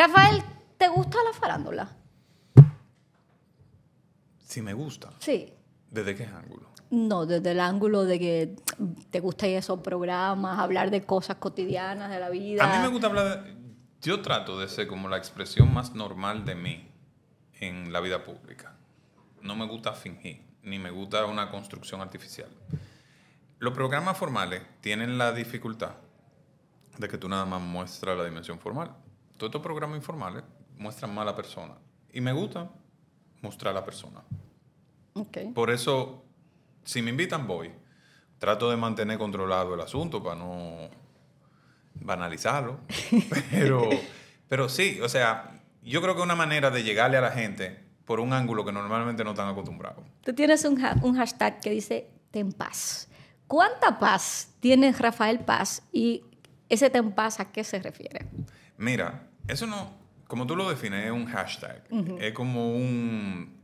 Rafael, ¿te gusta la farándula? Sí me gusta. Sí. ¿Desde qué ángulo? No, desde el ángulo de que te gustan esos programas, hablar de cosas cotidianas de la vida. A mí me gusta hablar. De, yo trato de ser como la expresión más normal de mí en la vida pública. No me gusta fingir, ni me gusta una construcción artificial. Los programas formales tienen la dificultad de que tú nada más muestras la dimensión formal todos estos programas informales muestran mal a la persona. Y me gusta mostrar a la persona. Por eso, si me invitan, voy. Trato de mantener controlado el asunto para no banalizarlo. pero, pero sí, o sea, yo creo que una manera de llegarle a la gente por un ángulo que normalmente no están acostumbrados. Tú tienes un, hashtag que dice Ten Paz. ¿Cuánta paz tiene Rafael Paz y ese Ten Paz a qué se refiere? Mira, eso no, como tú lo defines, es un hashtag. Es como un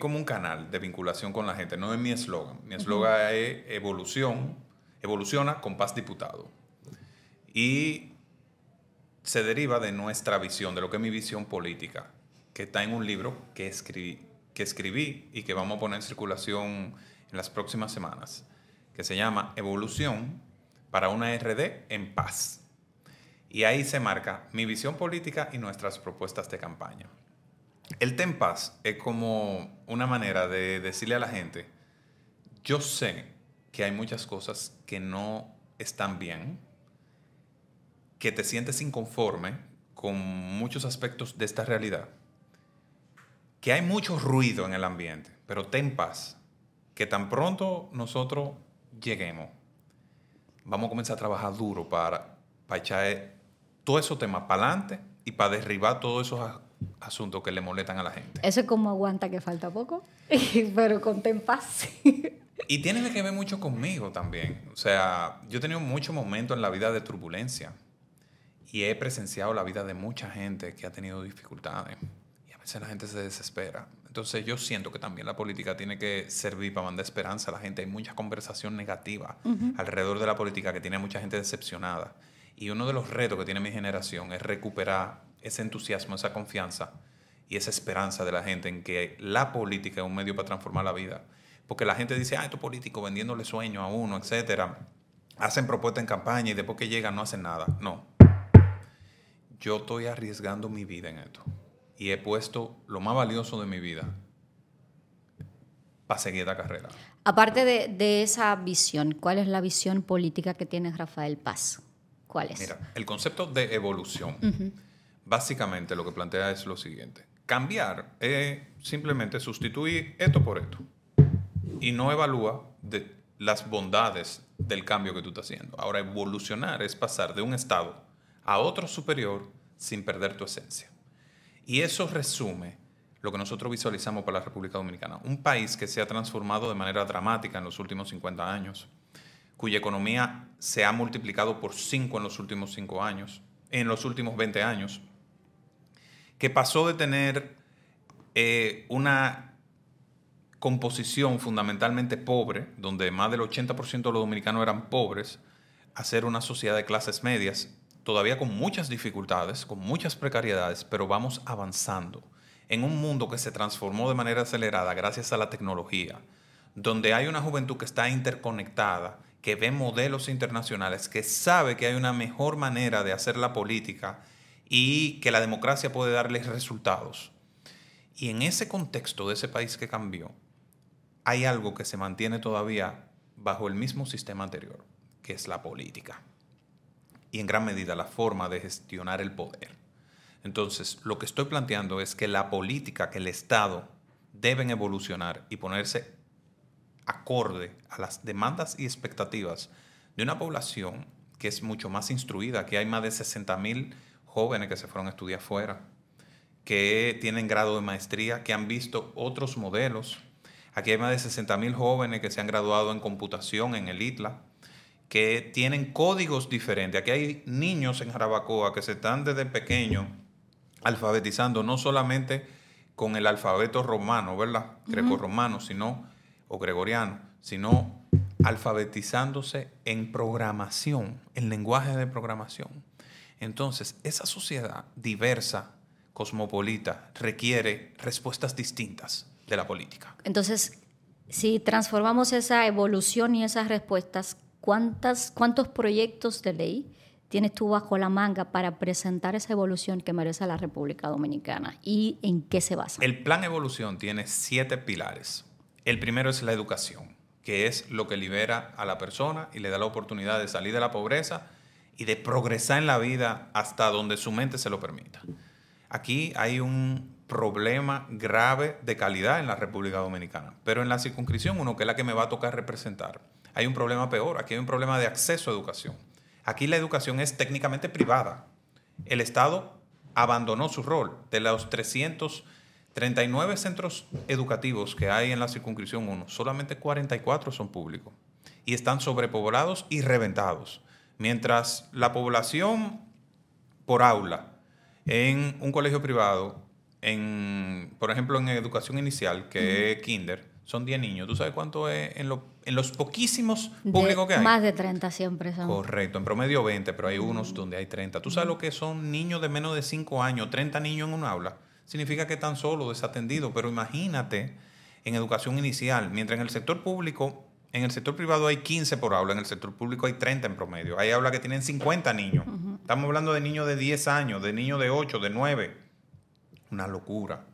como un canal de vinculación con la gente, no es mi eslogan. Mi eslogan es evolución, evoluciona con paz diputado. Y se deriva de nuestra visión, de lo que es mi visión política, que está en un libro que escribí, que escribí y que vamos a poner en circulación en las próximas semanas, que se llama Evolución para una RD en paz. Y ahí se marca mi visión política y nuestras propuestas de campaña. El Paz es como una manera de decirle a la gente, yo sé que hay muchas cosas que no están bien, que te sientes inconforme con muchos aspectos de esta realidad, que hay mucho ruido en el ambiente, pero ten paz, que tan pronto nosotros lleguemos, vamos a comenzar a trabajar duro para, para echar todos esos temas para adelante y para derribar todos esos asuntos que le molestan a la gente. Eso es como aguanta que falta poco, pero contén paz. y tiene que ver mucho conmigo también. O sea, yo he tenido muchos momentos en la vida de turbulencia y he presenciado la vida de mucha gente que ha tenido dificultades. Y a veces la gente se desespera. Entonces yo siento que también la política tiene que servir para mandar esperanza a la gente. Hay mucha conversación negativa alrededor de la política que tiene mucha gente decepcionada. Y uno de los retos que tiene mi generación es recuperar ese entusiasmo, esa confianza y esa esperanza de la gente en que la política es un medio para transformar la vida. Porque la gente dice, ah, estos políticos vendiéndole sueño a uno, etcétera, hacen propuestas en campaña y después que llegan no hacen nada. No. Yo estoy arriesgando mi vida en esto. Y he puesto lo más valioso de mi vida para seguir esta carrera. Aparte de, de esa visión, ¿cuál es la visión política que tiene Rafael Paz? Mira, el concepto de evolución, básicamente lo que plantea es lo siguiente. Cambiar es simplemente sustituir esto por esto y no evalúa las bondades del cambio que tú estás haciendo. Ahora, evolucionar es pasar de un estado a otro superior sin perder tu esencia. Y eso resume lo que nosotros visualizamos para la República Dominicana, un país que se ha transformado de manera dramática en los últimos 50 años cuya economía se ha multiplicado por cinco en los últimos cinco años, en los últimos 20 años, que pasó de tener eh, una composición fundamentalmente pobre, donde más del 80% de los dominicanos eran pobres, a ser una sociedad de clases medias, todavía con muchas dificultades, con muchas precariedades, pero vamos avanzando en un mundo que se transformó de manera acelerada gracias a la tecnología, donde hay una juventud que está interconectada que ve modelos internacionales, que sabe que hay una mejor manera de hacer la política y que la democracia puede darles resultados. Y en ese contexto de ese país que cambió, hay algo que se mantiene todavía bajo el mismo sistema anterior, que es la política. Y en gran medida la forma de gestionar el poder. Entonces, lo que estoy planteando es que la política, que el Estado deben evolucionar y ponerse acorde a las demandas y expectativas de una población que es mucho más instruida, que hay más de 60.000 jóvenes que se fueron a estudiar fuera, que tienen grado de maestría, que han visto otros modelos. Aquí hay más de 60.000 jóvenes que se han graduado en computación en el ITLA, que tienen códigos diferentes. Aquí hay niños en Jarabacoa que se están desde pequeños alfabetizando, no solamente con el alfabeto romano, ¿verdad? Greco-romano, sino o gregoriano, sino alfabetizándose en programación, en lenguaje de programación. Entonces, esa sociedad diversa, cosmopolita, requiere respuestas distintas de la política. Entonces, si transformamos esa evolución y esas respuestas, ¿cuántas, ¿cuántos proyectos de ley tienes tú bajo la manga para presentar esa evolución que merece la República Dominicana? ¿Y en qué se basa? El plan evolución tiene siete pilares. El primero es la educación, que es lo que libera a la persona y le da la oportunidad de salir de la pobreza y de progresar en la vida hasta donde su mente se lo permita. Aquí hay un problema grave de calidad en la República Dominicana, pero en la circunscripción uno que es la que me va a tocar representar, hay un problema peor, aquí hay un problema de acceso a educación. Aquí la educación es técnicamente privada. El Estado abandonó su rol de los 300 39 centros educativos que hay en la circunscripción 1, solamente 44 son públicos y están sobrepoblados y reventados. Mientras la población por aula en un colegio privado, en, por ejemplo en educación inicial, que es kinder, son 10 niños. ¿Tú sabes cuánto es en, los poquísimos públicos que hay? Más de 30 siempre son. Correcto, en promedio 20, pero hay unos donde hay 30. ¿Tú sabes lo que son niños de menos de 5 años, 30 niños en un aula? significa que están solo desatendido Pero imagínate en educación inicial, mientras en el sector público, en el sector privado hay 15 por aula, en el sector público hay 30 en promedio. Hay aulas que tienen 50 niños. Estamos hablando de niños de 10 años, de niños de 8, de 9. Una locura.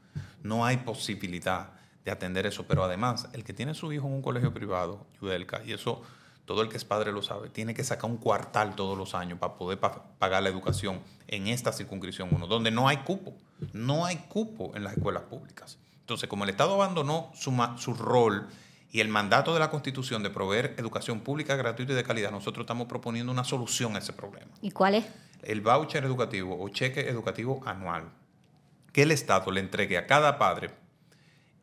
No hay posibilidad de atender eso. Pero además, el que tiene su hijo en un colegio privado, Yudelka, y eso todo el que es padre lo sabe, tiene que sacar un cuartal todos los años para poder pagar la educación en esta circunscripción 1, donde no hay cupo, no hay cupo en las escuelas públicas. Entonces, como el Estado abandonó su, su rol y el mandato de la Constitución de proveer educación pública gratuita y de calidad, nosotros estamos proponiendo una solución a ese problema. ¿Y cuál es? El voucher educativo o cheque educativo anual, que el Estado le entregue a cada padre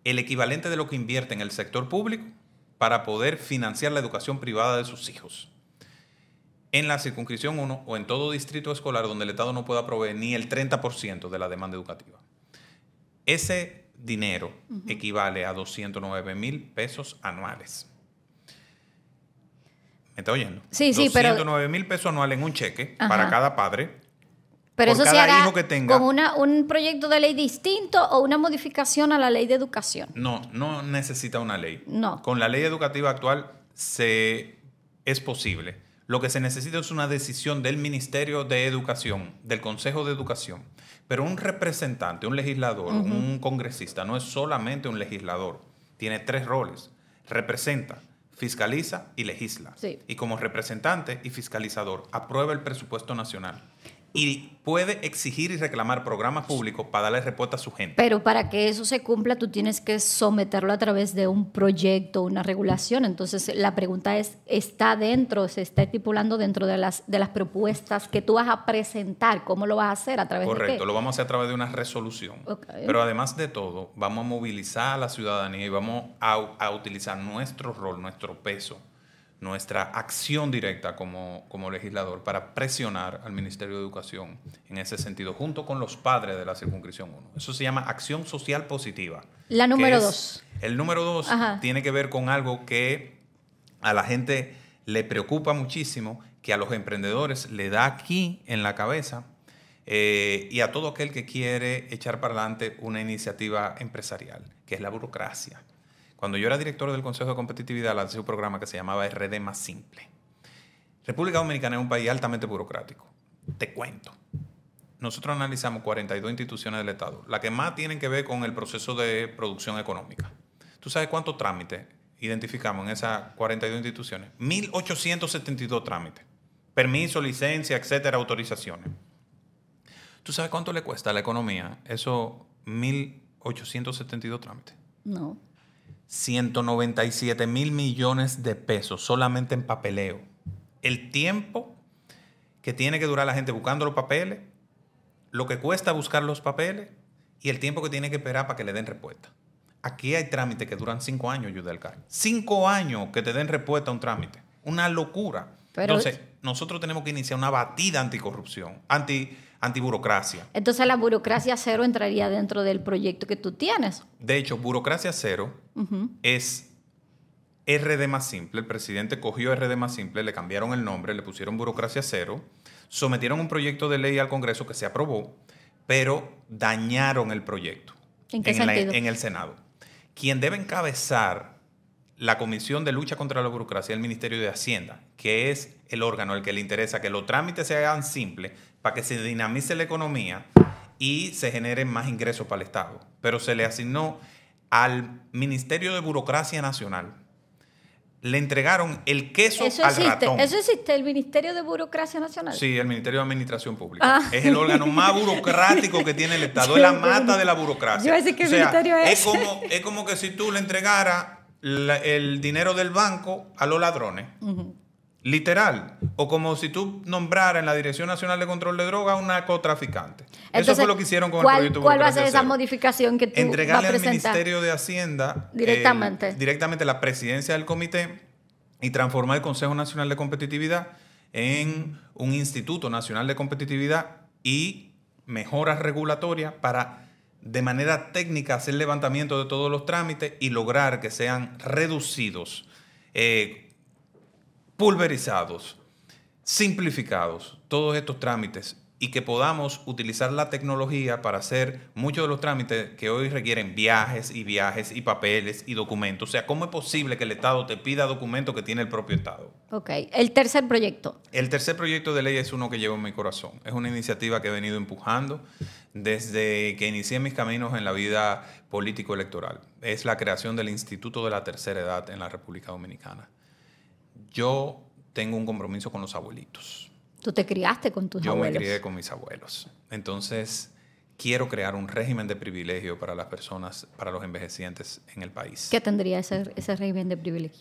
el equivalente de lo que invierte en el sector público para poder financiar la educación privada de sus hijos. En la circunscripción 1 o en todo distrito escolar donde el Estado no pueda proveer ni el 30% de la demanda educativa. Ese dinero equivale a 209 mil pesos anuales. ¿Me está oyendo? Sí, sí, 209 mil pesos anuales en un cheque para cada padre pero eso cada que con un proyecto de ley distinto o una modificación a la ley de educación. No, no necesita una ley. No. Con la ley educativa actual se, es posible. Lo que se necesita es una decisión del Ministerio de Educación, del Consejo de Educación. Pero un representante, un legislador, un congresista, no es solamente un legislador. Tiene tres roles. Representa, fiscaliza y legisla. Y como representante y fiscalizador, aprueba el presupuesto nacional y puede exigir y reclamar programas públicos para darle respuesta a su gente. Pero para que eso se cumpla, tú tienes que someterlo a través de un proyecto, una regulación. Entonces, la pregunta es, ¿está dentro, se está estipulando dentro de las, de las propuestas que tú vas a presentar? ¿Cómo lo vas a hacer? ¿A través Correcto, de Correcto, lo vamos a hacer a través de una resolución. Pero además de todo, vamos a movilizar a la ciudadanía y vamos a utilizar nuestro rol, nuestro peso nuestra acción directa como, legislador para presionar al Ministerio de Educación en ese sentido, junto con los padres de la circunscripción 1. Eso se llama acción social positiva. La número 2. El número 2 tiene que ver con algo que a la gente le preocupa muchísimo, que a los emprendedores le da aquí en la cabeza eh, y a todo aquel que quiere echar para adelante una iniciativa empresarial, que es la burocracia. Cuando yo era director del Consejo de Competitividad, lancé un programa que se llamaba RD más simple. República Dominicana es un país altamente burocrático. Te cuento. Nosotros analizamos 42 instituciones del Estado, las que más tienen que ver con el proceso de producción económica. ¿Tú sabes cuántos trámites identificamos en esas 42 instituciones? 1.872 trámites. Permiso, licencia, etcétera, autorizaciones. ¿Tú sabes cuánto le cuesta a la economía esos 1.872 trámites? No. 197 mil millones de pesos solamente en papeleo. El tiempo que tiene que durar la gente buscando los papeles, lo que cuesta buscar los papeles y el tiempo que tiene que esperar para que le den respuesta. Aquí hay trámites que duran cinco años, Yudelcar. Cinco años que te den respuesta a un trámite. Una locura. Entonces, nosotros tenemos que iniciar una batida anticorrupción, anti, antiburocracia. Entonces, la burocracia cero entraría dentro del proyecto que tú tienes. De hecho, burocracia cero es RD más simple. El presidente cogió RD más simple, le cambiaron el nombre, le pusieron burocracia cero, sometieron un proyecto de ley al Congreso que se aprobó, pero dañaron el proyecto. ¿En qué sentido? en el Senado. Quien debe encabezar la Comisión de Lucha contra la Burocracia del Ministerio de Hacienda, que es el órgano al que le interesa que los trámites se hagan simples para que se dinamice la economía y se generen más ingresos para el Estado. Pero se le asignó al Ministerio de Burocracia Nacional. Le entregaron el queso eso al existe, Eso existe, el Ministerio de Burocracia Nacional. Sí, el Ministerio de Administración Pública. Ah. Es el órgano más burocrático que tiene el Estado. es la mata de la burocracia. es, como, es como que si tú le entregaras el dinero del banco a los ladrones. Literal. O como si tú nombrara en la Dirección Nacional de Control de Drogas a un narcotraficante. Eso fue lo que hicieron con el proyecto. ¿Cuál va a ser esa modificación que tú Entregarle vas a presentar al Ministerio de Hacienda eh, directamente. directamente la presidencia del comité y transformar el Consejo Nacional de Competitividad en un Instituto Nacional de Competitividad y mejoras regulatorias para de manera técnica hacer levantamiento de todos los trámites y lograr que sean reducidos, eh, pulverizados, simplificados todos estos trámites y que podamos utilizar la tecnología para hacer muchos de los trámites que hoy requieren viajes y viajes y papeles y documentos. O sea, ¿cómo es posible que el Estado te pida documentos que tiene el propio Estado? Ok, el tercer proyecto. El tercer proyecto de ley es uno que llevo en mi corazón. Es una iniciativa que he venido empujando desde que inicié mis caminos en la vida político-electoral. Es la creación del Instituto de la Tercera Edad en la República Dominicana. Yo tengo un compromiso con los abuelitos. Tú te criaste con tus abuelitos. abuelos. Yo me crié con mis abuelos. Entonces, quiero crear un régimen de privilegio para las personas, para los envejecientes en el país. ¿Qué tendría ese, régimen de privilegio?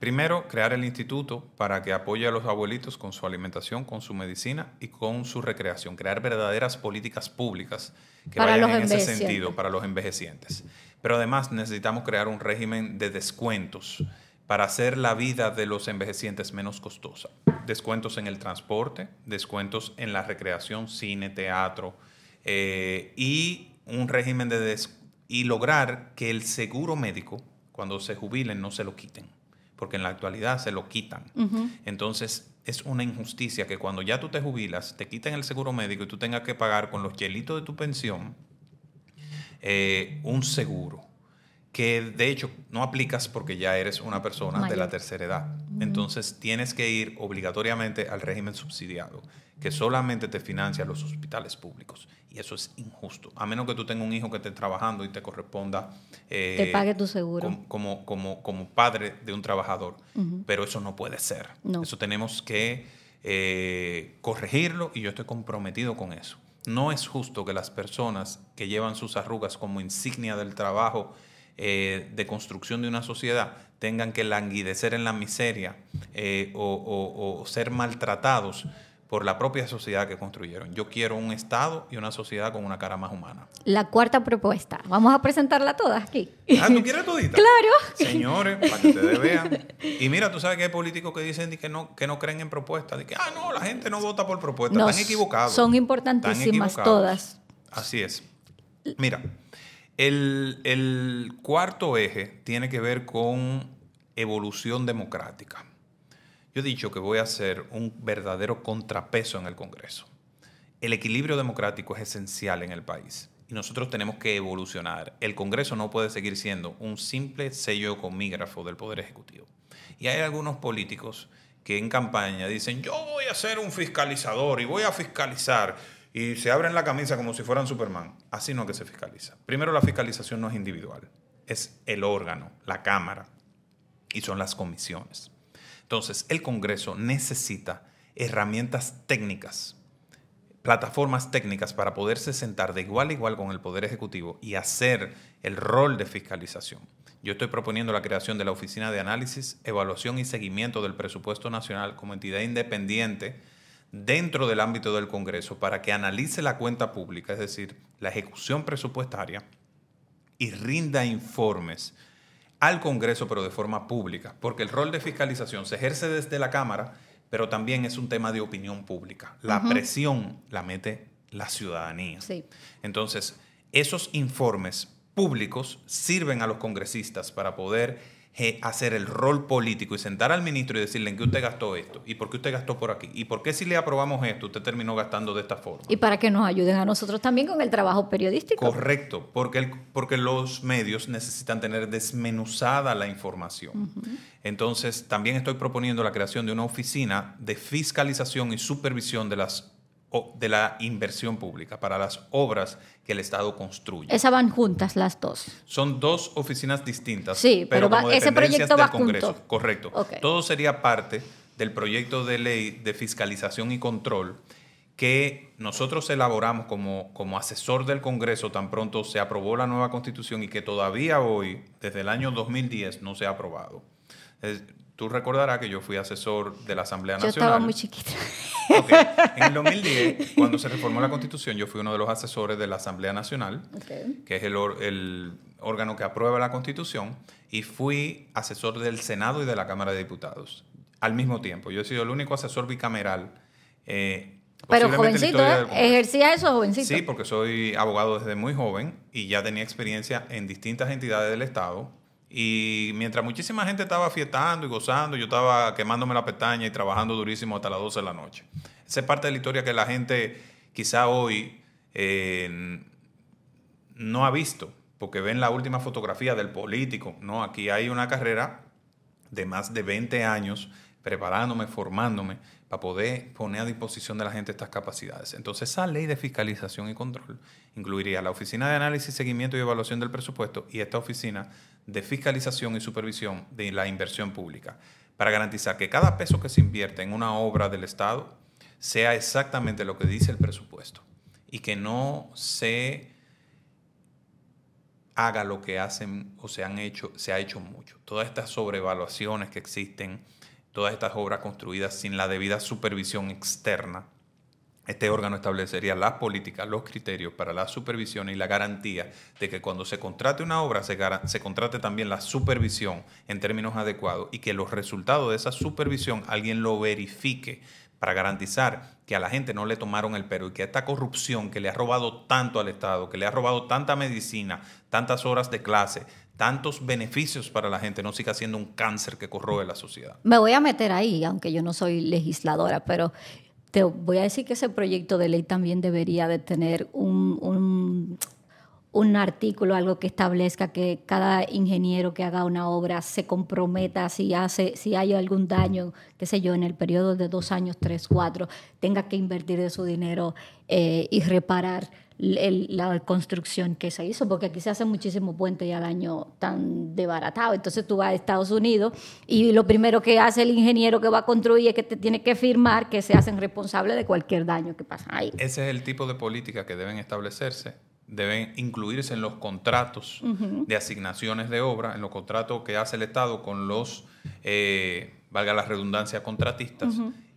primero, crear el instituto para que apoye a los abuelitos con su alimentación, con su medicina y con su recreación. Crear verdaderas políticas públicas que vayan en ese sentido para los envejecientes. Pero además necesitamos crear un régimen de descuentos para hacer la vida de los envejecientes menos costosa. Descuentos en el transporte, descuentos en la recreación, cine, teatro, eh, y un régimen de y lograr que el seguro médico, cuando se jubilen, no se lo quiten, porque en la actualidad se lo quitan. Entonces, es una injusticia que cuando ya tú te jubilas, te quiten el seguro médico y tú tengas que pagar con los chelitos de tu pensión eh, un seguro que de hecho no aplicas porque ya eres una persona de la tercera edad. Entonces tienes que ir obligatoriamente al régimen subsidiado, que solamente te financia los hospitales públicos. Y eso es injusto. A menos que tú tengas un hijo que esté trabajando y te corresponda... Eh, te pague tu seguro. como, como, como, padre de un trabajador. Pero eso no puede ser. Eso tenemos que eh, corregirlo y yo estoy comprometido con eso. No es justo que las personas que llevan sus arrugas como insignia del trabajo eh, de construcción de una sociedad tengan que languidecer en la miseria eh, o, ser maltratados por la propia sociedad que construyeron. Yo quiero un Estado y una sociedad con una cara más humana. La cuarta propuesta. Vamos a presentarla todas aquí. Ah, ¿tú quieres todita? Claro. Señores, para que ustedes vean. Y mira, tú sabes que hay políticos que dicen que no, que no creen en propuestas. De ah, no, la gente no vota por propuestas. Están equivocados. Son importantísimas todas. Así es. Mira, el, cuarto eje tiene que ver con evolución democrática. Yo he dicho que voy a ser un verdadero contrapeso en el Congreso. El equilibrio democrático es esencial en el país y nosotros tenemos que evolucionar. El Congreso no puede seguir siendo un simple sello comígrafo del Poder Ejecutivo. Y hay algunos políticos que en campaña dicen, yo voy a ser un fiscalizador y voy a fiscalizar y se abren la camisa como si fueran Superman. Así no que se fiscaliza. Primero, la fiscalización no es individual, es el órgano, la Cámara, y son las comisiones. Entonces, el Congreso necesita herramientas técnicas, plataformas técnicas para poderse sentar de igual a igual con el Poder Ejecutivo y hacer el rol de fiscalización. Yo estoy proponiendo la creación de la Oficina de Análisis, Evaluación y Seguimiento del Presupuesto Nacional como entidad independiente dentro del ámbito del Congreso para que analice la cuenta pública, es decir, la ejecución presupuestaria, y rinda informes al Congreso, pero de forma pública, porque el rol de fiscalización se ejerce desde la Cámara, pero también es un tema de opinión pública. La presión la mete la ciudadanía. Entonces, esos informes públicos sirven a los congresistas para poder eh, hacer el rol político y sentar al ministro y decirle en qué usted gastó esto y por qué usted gastó por aquí y por qué si le aprobamos esto usted terminó gastando de esta forma. Y para que nos ayuden a nosotros también con el trabajo periodístico. Correcto, porque, porque los medios necesitan tener desmenuzada la información. Entonces, también estoy proponiendo la creación de una oficina de fiscalización y supervisión de las de la inversión pública para las obras que el Estado construye. Esas van juntas las dos. Son dos oficinas distintas. Sí, pero, ese proyecto va Congreso. Junto. Correcto. Todo sería parte del proyecto de ley de fiscalización y control que nosotros elaboramos como, como asesor del Congreso tan pronto se aprobó la nueva constitución y que todavía hoy, desde el año 2010, no se ha aprobado tú recordarás que yo fui asesor de la Asamblea Nacional. Yo estaba muy chiquita. En el 2010, cuando se reformó la Constitución, yo fui uno de los asesores de la Asamblea Nacional, que es el, órgano que aprueba la Constitución, y fui asesor del Senado y de la Cámara de Diputados al mismo tiempo. Yo he sido el único asesor bicameral. Eh, pero jovencito, ¿eh? ejercía eso jovencito. Sí, porque soy abogado desde muy joven y ya tenía experiencia en distintas entidades del Estado y mientras muchísima gente estaba fiestando y gozando, yo estaba quemándome la pestaña y trabajando durísimo hasta las 12 de la noche. Esa es parte de la historia que la gente quizá hoy eh, no ha visto, porque ven la última fotografía del político. No, aquí hay una carrera de más de 20 años preparándome, formándome para poder poner a disposición de la gente estas capacidades. Entonces, esa ley de fiscalización y control incluiría la Oficina de Análisis, Seguimiento y Evaluación del Presupuesto y esta Oficina de Fiscalización y Supervisión de la Inversión Pública, para garantizar que cada peso que se invierte en una obra del Estado sea exactamente lo que dice el presupuesto y que no se haga lo que hacen o se han hecho, se ha hecho mucho. Todas estas sobrevaluaciones que existen todas estas obras construidas sin la debida supervisión externa. Este órgano establecería las políticas, los criterios para la supervisión y la garantía de que cuando se contrate una obra se, se contrate también la supervisión en términos adecuados y que los resultados de esa supervisión alguien lo verifique para garantizar que a la gente no le tomaron el pelo y que esta corrupción que le ha robado tanto al Estado, que le ha robado tanta medicina, tantas horas de clase, tantos beneficios para la gente no siga siendo un cáncer que corroe la sociedad. Me voy a meter ahí, aunque yo no soy legisladora, pero te voy a decir que ese proyecto de ley también debería de tener un, artículo, algo que establezca que cada ingeniero que haga una obra se comprometa si, hace, si hay algún daño, qué sé yo, en el periodo de dos años, tres, cuatro, tenga que invertir de su dinero eh, y reparar la construcción que se hizo, porque aquí se hacen muchísimos puentes ya al año tan desbaratado. Entonces tú vas a Estados Unidos y lo primero que hace el ingeniero que va a construir es que te tiene que firmar que se hacen responsables de cualquier daño que pasa ahí. Ese es el tipo de política que deben establecerse. Deben incluirse en los contratos de asignaciones de obra, en los contratos que hace el Estado con los, eh, valga la redundancia, contratistas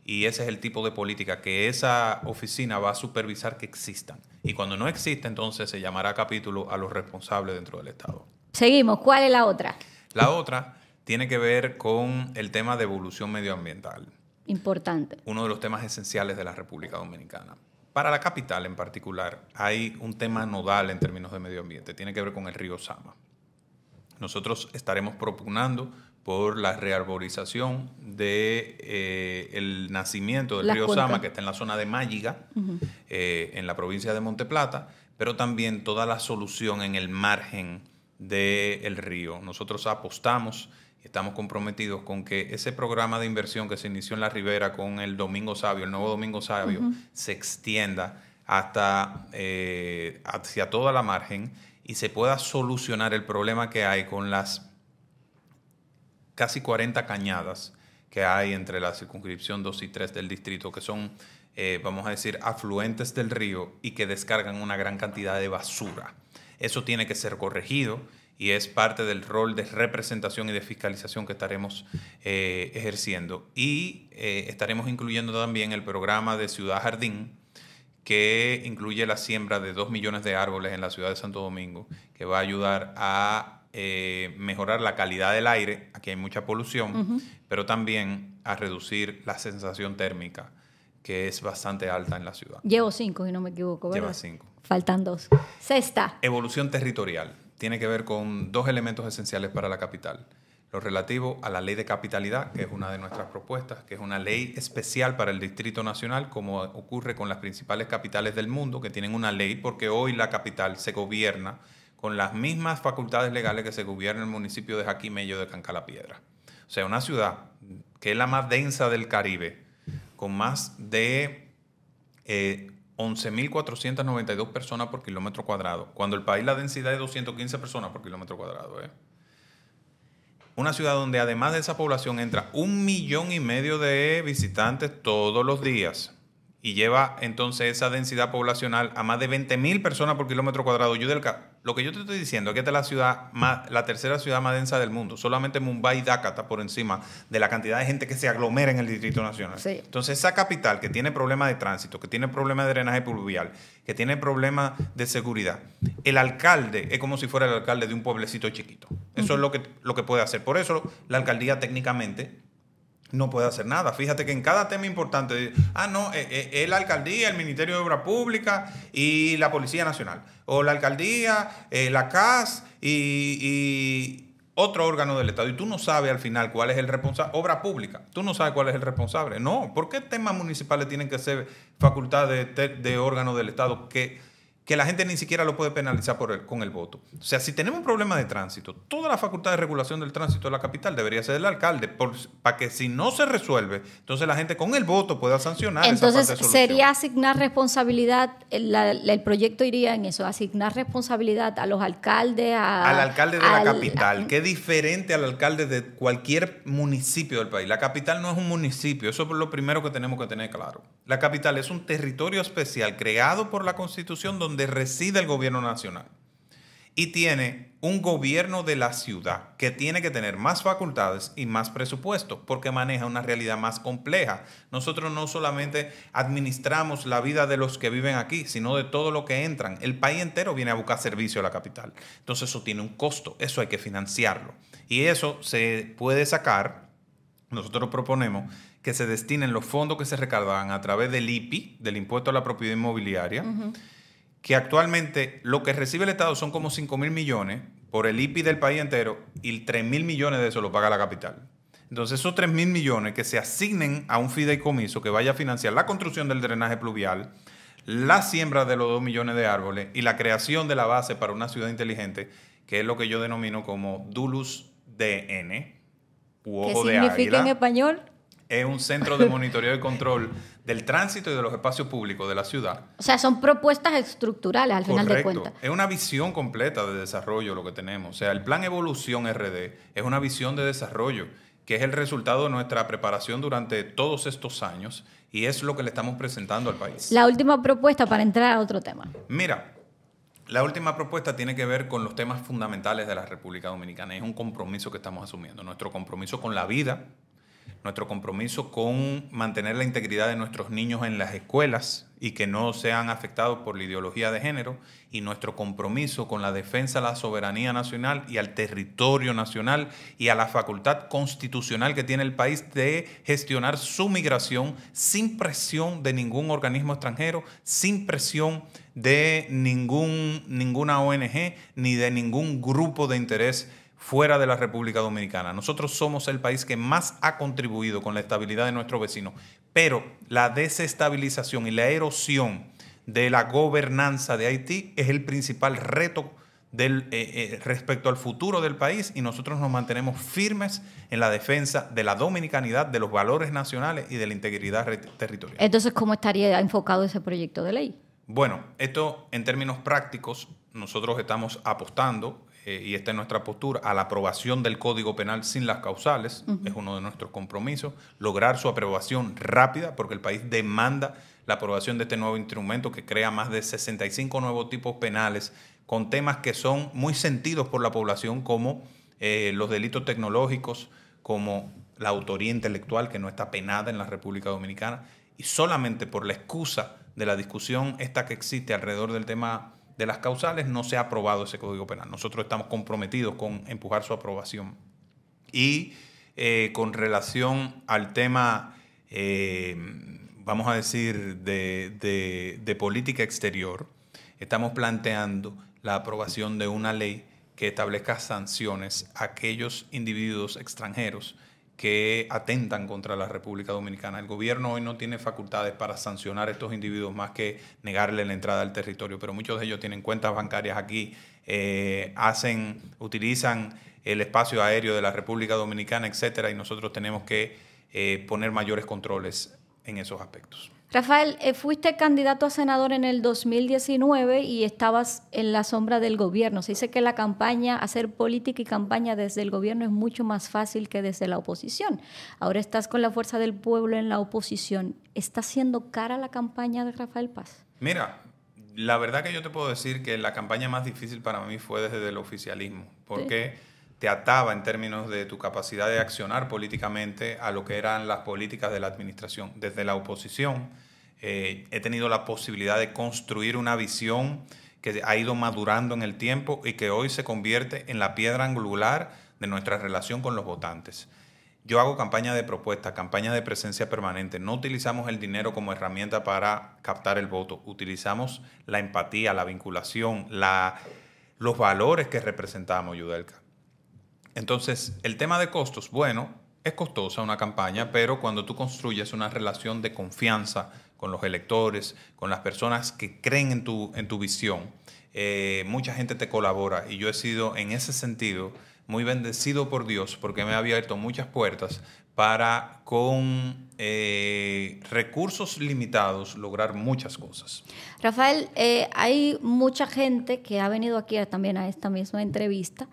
y ese es el tipo de política que esa oficina va a supervisar que existan. Y cuando no exista, entonces se llamará capítulo a los responsables dentro del Estado. Seguimos, ¿cuál es la otra? La otra tiene que ver con el tema de evolución medioambiental. Importante. Uno de los temas esenciales de la República Dominicana. Para la capital en particular, hay un tema nodal en términos de medio ambiente, tiene que ver con el río Sama. Nosotros estaremos propugnando por la rearborización del eh, nacimiento del río Sama, que está en la zona de Máliga eh, en la provincia de Monteplata, pero también toda la solución en el margen del río. Nosotros apostamos y estamos comprometidos con que ese programa de inversión que se inició en la ribera con el Domingo Sabio, el nuevo Domingo Sabio, se extienda hasta eh, hacia toda la margen y se pueda solucionar el problema que hay con las casi 40 cañadas que hay entre la circunscripción 2 y 3 del distrito, que son, eh, vamos a decir, afluentes del río y que descargan una gran cantidad de basura. Eso tiene que ser corregido y es parte del rol de representación y de fiscalización que estaremos eh, ejerciendo. Y eh, estaremos incluyendo también el programa de Ciudad Jardín, que incluye la siembra de 2 millones de árboles en la ciudad de Santo Domingo, que va a ayudar a eh, mejorar la calidad del aire, aquí hay mucha polución, pero también a reducir la sensación térmica, que es bastante alta en la ciudad. Llevo cinco, si no me equivoco. ¿verdad? Lleva cinco. Faltan dos. Sexta. Evolución territorial. Tiene que ver con dos elementos esenciales para la capital. Lo relativo a la ley de capitalidad, que es una de nuestras propuestas, que es una ley especial para el Distrito Nacional, como ocurre con las principales capitales del mundo, que tienen una ley, porque hoy la capital se gobierna con las mismas facultades legales que se gobierna el municipio de Jaquimello de Cancalapiedra. Piedra. O sea, una ciudad que es la más densa del Caribe, con más de 11.492 eh, personas por kilómetro cuadrado, cuando el país la densidad es 215 personas por kilómetro cuadrado. ¿eh? Una ciudad donde además de esa población entra un millón y medio de visitantes todos los días y lleva entonces esa densidad poblacional a más de 20.000 personas por kilómetro cuadrado. Yo del, lo que yo te estoy diciendo es que esta es la ciudad más, la tercera ciudad más densa del mundo. Solamente Mumbai y Dhaka está por encima de la cantidad de gente que se aglomera en el Distrito Nacional. Entonces, esa capital que tiene problemas de tránsito, que tiene problemas de drenaje pluvial, que tiene problemas de seguridad, el alcalde es como si fuera el alcalde de un pueblecito chiquito. Eso es lo que, lo que puede hacer. Por eso la alcaldía técnicamente no puede hacer nada. Fíjate que en cada tema importante, ah, no, eh, eh, es la alcaldía, el Ministerio de Obras Públicas y la Policía Nacional, o la alcaldía, eh, la CAS y, otro órgano del Estado. Y tú no sabes al final cuál es el responsable, obra pública, tú no sabes cuál es el responsable. No, ¿por qué temas municipales tienen que ser facultad de, de órganos del Estado que que la gente ni siquiera lo puede penalizar por con el voto. O sea, si tenemos un problema de tránsito, toda la facultad de regulación del tránsito de la capital debería ser del alcalde, para que si no se resuelve, entonces la gente con el voto pueda sancionar. Entonces, esa sería asignar responsabilidad, el proyecto iría en eso, asignar responsabilidad a los alcaldes. A, al alcalde de la capital, que es diferente al alcalde de cualquier municipio del país. La capital no es un municipio, eso es lo primero que tenemos que tener claro. La capital es un territorio especial creado por la Constitución donde donde reside el gobierno nacional y tiene un gobierno de la ciudad que tiene que tener más facultades y más presupuesto porque maneja una realidad más compleja. Nosotros no solamente administramos la vida de los que viven aquí, sino de todo lo que entran. El país entero viene a buscar servicio a la capital. Entonces eso tiene un costo, eso hay que financiarlo. Y eso se puede sacar, nosotros proponemos que se destinen los fondos que se recaudan a través del IPI, del impuesto a la propiedad inmobiliaria que actualmente lo que recibe el Estado son como 5 mil millones por el IPI del país entero y 3 mil millones de eso lo paga la capital. Entonces esos 3 mil millones que se asignen a un fideicomiso que vaya a financiar la construcción del drenaje pluvial, la siembra de los 2 millones de árboles y la creación de la base para una ciudad inteligente, que es lo que yo denomino como Dulus DN, ¿Qué significa en español? Es un centro de monitoreo y control del tránsito y de los espacios públicos de la ciudad. O sea, son propuestas estructurales al final de cuentas. Es una visión completa de desarrollo lo que tenemos. O sea, el plan Evolución RD es una visión de desarrollo que es el resultado de nuestra preparación durante todos estos años y es lo que le estamos presentando al país. La última propuesta para entrar a otro tema. Mira, la última propuesta tiene que ver con los temas fundamentales de la República Dominicana. Es un compromiso que estamos asumiendo, nuestro compromiso con la vida, nuestro compromiso con mantener la integridad de nuestros niños en las escuelas y que no sean afectados por la ideología de género, y nuestro compromiso con la defensa de la soberanía nacional y al territorio nacional y a la facultad constitucional que tiene el país de gestionar su migración sin presión de ningún organismo extranjero, sin presión de ninguna ONG ni de ningún grupo de interés fuera de la República Dominicana. Nosotros somos el país que más ha contribuido con la estabilidad de nuestro vecino pero la desestabilización y la erosión de la gobernanza de Haití es el principal reto eh, eh, respecto al futuro del país y nosotros nos mantenemos firmes en la defensa de la dominicanidad, de los valores nacionales y de la integridad territorial. Entonces, ¿cómo estaría enfocado ese proyecto de ley? Bueno, esto en términos prácticos, nosotros estamos apostando eh, y esta es nuestra postura, a la aprobación del Código Penal sin las causales, es uno de nuestros compromisos, lograr su aprobación rápida, porque el país demanda la aprobación de este nuevo instrumento que crea más de 65 nuevos tipos penales con temas que son muy sentidos por la población, como eh, los delitos tecnológicos, como la autoría intelectual, que no está penada en la República Dominicana, y solamente por la excusa de la discusión esta que existe alrededor del tema de las causales no se ha aprobado ese Código Penal. Nosotros estamos comprometidos con empujar su aprobación. Y eh, con relación al tema, eh, vamos a decir, de política exterior, estamos planteando la aprobación de una ley que establezca sanciones a aquellos individuos extranjeros que atentan contra la República Dominicana. El gobierno hoy no tiene facultades para sancionar a estos individuos más que negarle la entrada al territorio, pero muchos de ellos tienen cuentas bancarias aquí, eh, hacen, utilizan el espacio aéreo de la República Dominicana, etcétera, y nosotros tenemos que eh, poner mayores controles en esos aspectos. Rafael, eh, fuiste candidato a senador en el 2019 y estabas en la sombra del gobierno. Se dice que la campaña, hacer política y campaña desde el gobierno es mucho más fácil que desde la oposición. Ahora estás con la fuerza del pueblo en la oposición. ¿Está siendo cara la campaña de Rafael Paz? Mira, la verdad que yo te puedo decir que la campaña más difícil para mí fue desde el oficialismo. ¿Por te ataba en términos de tu capacidad de accionar políticamente a lo que eran las políticas de la administración. Desde la oposición eh, he tenido la posibilidad de construir una visión que ha ido madurando en el tiempo y que hoy se convierte en la piedra angular de nuestra relación con los votantes. Yo hago campaña de propuesta, campaña de presencia permanente. No utilizamos el dinero como herramienta para captar el voto. Utilizamos la empatía, la vinculación, los valores que representamos, Yudelka. Entonces, el tema de costos, bueno, es costosa una campaña, pero cuando tú construyes una relación de confianza con los electores, con las personas que creen en tu, visión, eh, mucha gente te colabora y yo he sido en ese sentido muy bendecido por Dios porque me ha abierto muchas puertas para con eh, recursos limitados lograr muchas cosas. Rafael, eh, hay mucha gente que ha venido aquí también a esta misma entrevista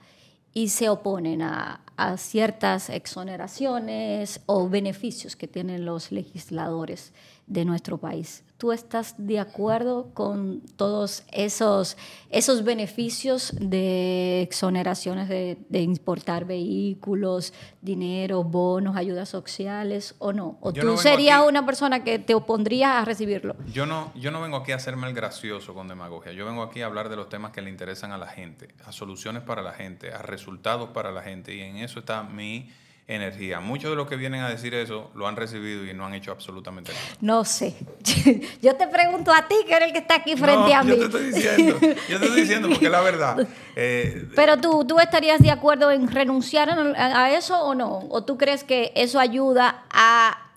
y se oponen a, ciertas exoneraciones o beneficios que tienen los legisladores de nuestro país. ¿Tú estás de acuerdo con todos esos, esos beneficios de exoneraciones de, importar vehículos, dinero, bonos, ayudas sociales o no? ¿O tú serías una persona que te opondría a recibirlo? Yo no, yo no vengo aquí a hacerme el gracioso con demagogia. Yo vengo aquí a hablar de los temas que le interesan a la gente, a soluciones para la gente, a resultados para la gente. Y en eso está mi energía. Muchos de los que vienen a decir eso lo han recibido y no han hecho absolutamente nada. No sé. Yo te pregunto a ti, que eres el que está aquí frente a mí. Yo te estoy diciendo, yo te estoy diciendo porque es la verdad. Eh, Pero tú, tú estarías de acuerdo en renunciar a eso o no? ¿O tú crees que eso ayuda a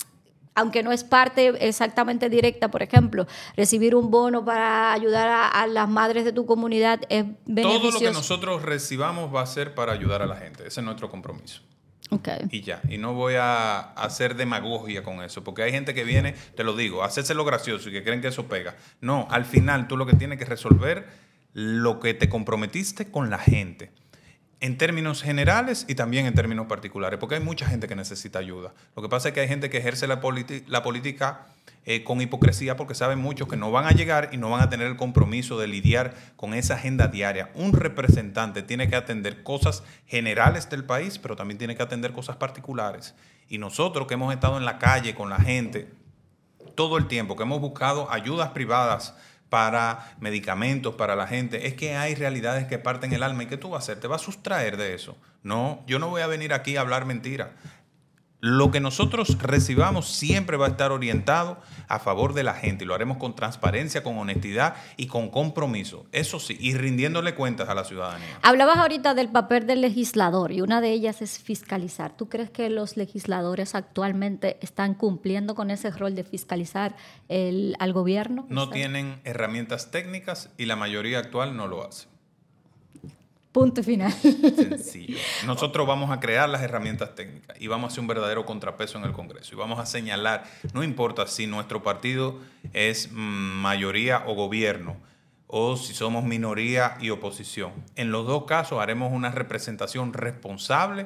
aunque no es parte exactamente directa, por ejemplo, recibir un bono para ayudar a, a, las madres de tu comunidad es beneficioso. Todo lo que nosotros recibamos va a ser para ayudar a la gente. Ese es nuestro compromiso. Y ya, y no voy a hacer demagogia con eso, porque hay gente que viene, te lo digo, lo gracioso y que creen que eso pega. No, al final tú lo que tienes que resolver lo que te comprometiste con la gente en términos generales y también en términos particulares, porque hay mucha gente que necesita ayuda. Lo que pasa es que hay gente que ejerce la, la política eh, con hipocresía porque saben muchos que no van a llegar y no van a tener el compromiso de lidiar con esa agenda diaria. Un representante tiene que atender cosas generales del país, pero también tiene que atender cosas particulares. Y nosotros que hemos estado en la calle con la gente todo el tiempo, que hemos buscado ayudas privadas, para medicamentos, para la gente. Es que hay realidades que parten el alma y que tú vas a hacer, te vas a sustraer de eso. No, yo no voy a venir aquí a hablar mentira lo que nosotros recibamos siempre va a estar orientado a favor de la gente y lo haremos con transparencia, con honestidad y con compromiso, eso sí, y rindiéndole cuentas a la ciudadanía. Hablabas ahorita del papel del legislador y una de ellas es fiscalizar. ¿Tú crees que los legisladores actualmente están cumpliendo con ese rol de fiscalizar al gobierno? No tienen herramientas técnicas y la mayoría actual no lo hace. Punto final. Sencillo. Nosotros vamos a crear las herramientas técnicas y vamos a hacer un verdadero contrapeso en el Congreso y vamos a señalar, no importa si nuestro partido es mayoría o gobierno o si somos minoría y oposición. En los dos casos haremos una representación responsable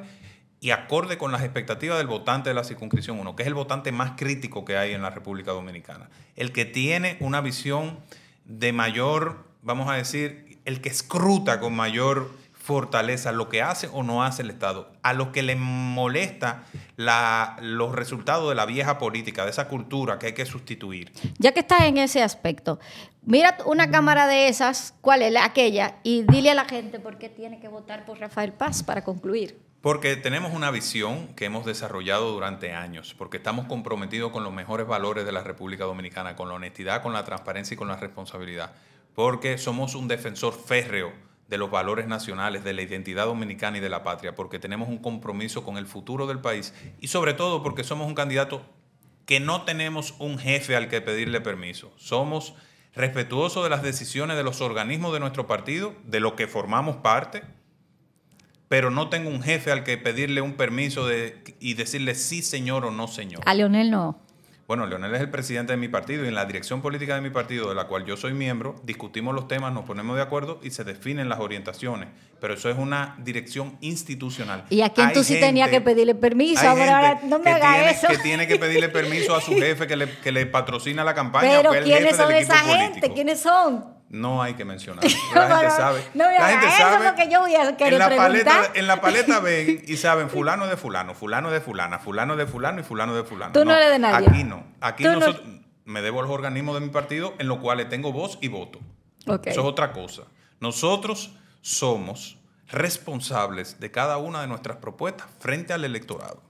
y acorde con las expectativas del votante de la circunscripción 1, que es el votante más crítico que hay en la República Dominicana. El que tiene una visión de mayor, vamos a decir, el que escruta con mayor fortaleza lo que hace o no hace el Estado. A lo que le molesta la, los resultados de la vieja política, de esa cultura que hay que sustituir. Ya que estás en ese aspecto, mira una cámara de esas, cuál es aquella, y dile a la gente por qué tiene que votar por Rafael Paz para concluir. Porque tenemos una visión que hemos desarrollado durante años, porque estamos comprometidos con los mejores valores de la República Dominicana, con la honestidad, con la transparencia y con la responsabilidad, porque somos un defensor férreo de los valores nacionales, de la identidad dominicana y de la patria, porque tenemos un compromiso con el futuro del país y sobre todo porque somos un candidato que no tenemos un jefe al que pedirle permiso. Somos respetuosos de las decisiones de los organismos de nuestro partido, de lo que formamos parte, pero no tengo un jefe al que pedirle un permiso de, y decirle sí señor o no señor. A Leonel no bueno, Leonel es el presidente de mi partido y en la dirección política de mi partido, de la cual yo soy miembro, discutimos los temas, nos ponemos de acuerdo y se definen las orientaciones. Pero eso es una dirección institucional. ¿Y a quién tú sí tenías que pedirle permiso? Ahora no me haga eso. Que tiene que pedirle permiso a su jefe que le, que le patrocina la campaña. Pero ¿quiénes son esa gente? ¿Quiénes son? no hay que mencionar. La gente sabe. eso Es lo que yo voy a querer en la paleta, en la paleta ven y saben fulano de fulano, fulano de fulana, fulano de fulano y fulano de fulano. Tú no, eres de nadie. Aquí no. Aquí nosotros, me debo a los organismos de mi partido en los cuales tengo voz y voto. Eso es otra cosa. Nosotros somos responsables de cada una de nuestras propuestas frente al electorado.